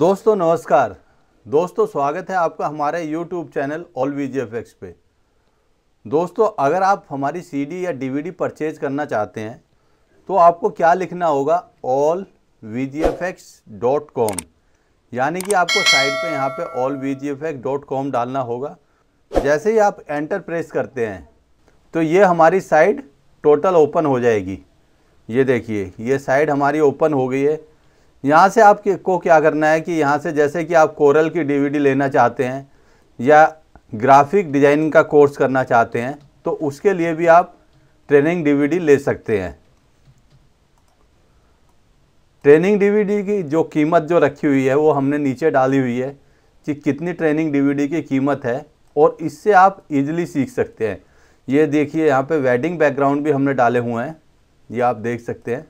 दोस्तों नमस्कार दोस्तों स्वागत है आपका हमारे यूट्यूब चैनल ऑल वी पे दोस्तों अगर आप हमारी सीडी या डीवीडी परचेज करना चाहते हैं तो आपको क्या लिखना होगा ऑल वी यानी कि आपको साइट पे यहाँ पे ऑल वी डालना होगा जैसे ही आप एंटर प्रेस करते हैं तो ये हमारी साइट टोटल ओपन हो जाएगी ये देखिए ये साइट हमारी ओपन हो गई है यहाँ से आपको क्या करना है कि यहाँ से जैसे कि आप कोरल की डीवीडी लेना चाहते हैं या ग्राफिक डिज़ाइनिंग का कोर्स करना चाहते हैं तो उसके लिए भी आप ट्रेनिंग डीवीडी ले सकते हैं ट्रेनिंग डीवीडी की जो कीमत जो रखी हुई है वो हमने नीचे डाली हुई है कि कितनी ट्रेनिंग डीवीडी की कीमत है और इससे आप इजीली सीख सकते हैं ये देखिए यहाँ पे वेडिंग बैकग्राउंड भी हमने डाले हुए हैं ये आप देख सकते हैं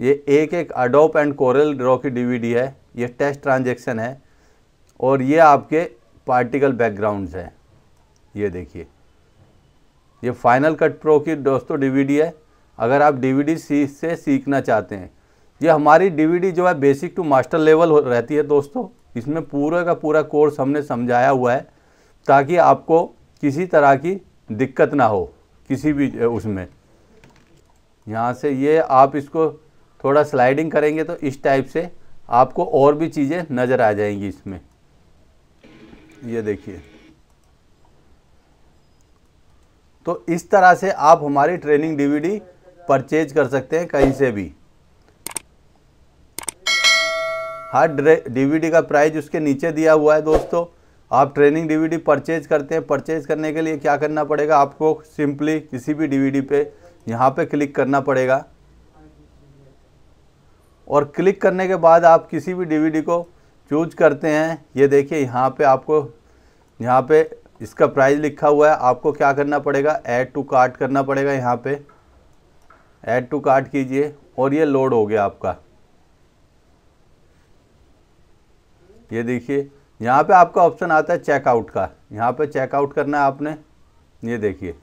ये एक एक अडोप एंड कोरल ड्रॉ की डीवीडी है ये टेस्ट ट्रांजेक्शन है और ये आपके पार्टिकल बैकग्राउंड्स हैं ये देखिए ये फाइनल कट प्रो की दोस्तों डीवीडी है अगर आप डीवीडी सी से सीखना चाहते हैं ये हमारी डीवीडी जो है बेसिक टू मास्टर लेवल रहती है दोस्तों इसमें पूरा का पूरा कोर्स हमने समझाया हुआ है ताकि आपको किसी तरह की दिक्कत ना हो किसी भी उसमें यहाँ से ये आप इसको थोड़ा स्लाइडिंग करेंगे तो इस टाइप से आपको और भी चीज़ें नज़र आ जाएंगी इसमें ये देखिए तो इस तरह से आप हमारी ट्रेनिंग डीवीडी परचेज कर सकते हैं कहीं से भी हर डीवीडी का प्राइस उसके नीचे दिया हुआ है दोस्तों आप ट्रेनिंग डीवीडी परचेज करते हैं परचेज करने के लिए क्या करना पड़ेगा आपको सिंपली किसी भी डीवीडी पे यहाँ पे क्लिक करना पड़ेगा और क्लिक करने के बाद आप किसी भी डीवीडी को चूज करते हैं ये देखिए यहाँ पे आपको यहाँ पे इसका प्राइस लिखा हुआ है आपको क्या करना पड़ेगा ऐड टू कार्ट करना पड़ेगा यहाँ पे ऐड टू कार्ट कीजिए और ये लोड हो गया आपका ये देखिए यहाँ पे आपका ऑप्शन आता है चेकआउट का यहाँ पे चेकआउट करना है आपने ये देखिए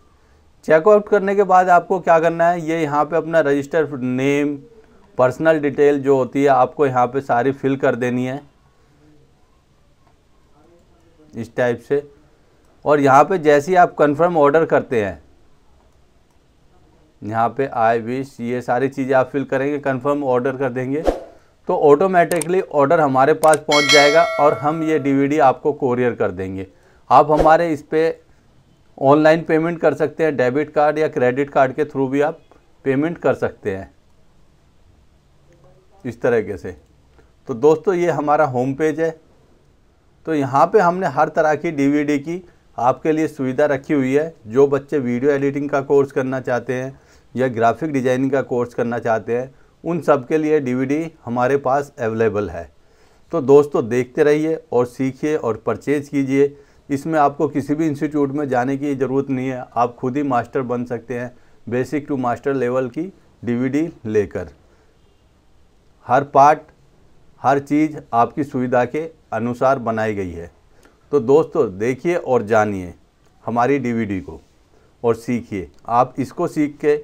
चेकआउट करने के बाद आपको क्या करना है ये यहाँ पे अपना रजिस्टर नेम पर्सनल डिटेल जो होती है आपको यहाँ पे सारी फिल कर देनी है इस टाइप से और यहाँ पे जैसे ही आप कंफर्म ऑर्डर करते हैं यहाँ पे आई विश ये सारी चीज़ें आप फिल करेंगे कंफर्म ऑर्डर कर देंगे तो ऑटोमेटिकली ऑर्डर हमारे पास पहुँच जाएगा और हम ये डीवीडी आपको कोरियर कर देंगे आप हमारे इस पर ऑनलाइन पेमेंट कर सकते हैं डेबिट कार्ड या क्रेडिट कार्ड के थ्रू भी आप पेमेंट कर सकते हैं इस तरीके से तो दोस्तों ये हमारा होम पेज है तो यहाँ पे हमने हर तरह की डीवीडी की आपके लिए सुविधा रखी हुई है जो बच्चे वीडियो एडिटिंग का कोर्स करना चाहते हैं या ग्राफिक डिजाइनिंग का कोर्स करना चाहते हैं उन सब के लिए डीवीडी हमारे पास अवेलेबल है तो दोस्तों देखते रहिए और सीखिए और परचेज़ कीजिए इसमें आपको किसी भी इंस्टीट्यूट में जाने की ज़रूरत नहीं है आप खुद ही मास्टर बन सकते हैं बेसिक टू मास्टर लेवल की डीवीडी लेकर हर पार्ट हर चीज़ आपकी सुविधा के अनुसार बनाई गई है तो दोस्तों देखिए और जानिए हमारी डीवीडी को और सीखिए आप इसको सीख के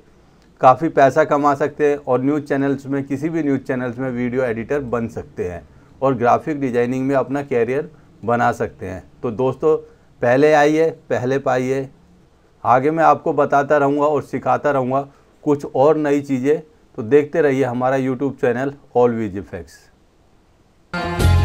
काफ़ी पैसा कमा सकते हैं और न्यूज़ चैनल्स में किसी भी न्यूज़ चैनल्स में वीडियो एडिटर बन सकते हैं और ग्राफिक डिज़ाइनिंग में अपना कैरियर बना सकते हैं तो दोस्तों पहले आइए पहले पाइए आगे मैं आपको बताता रहूँगा और सिखाता रहूँगा कुछ और नई चीज़ें तो देखते रहिए हमारा यूट्यूब चैनल ऑलवेज इफेक्ट्स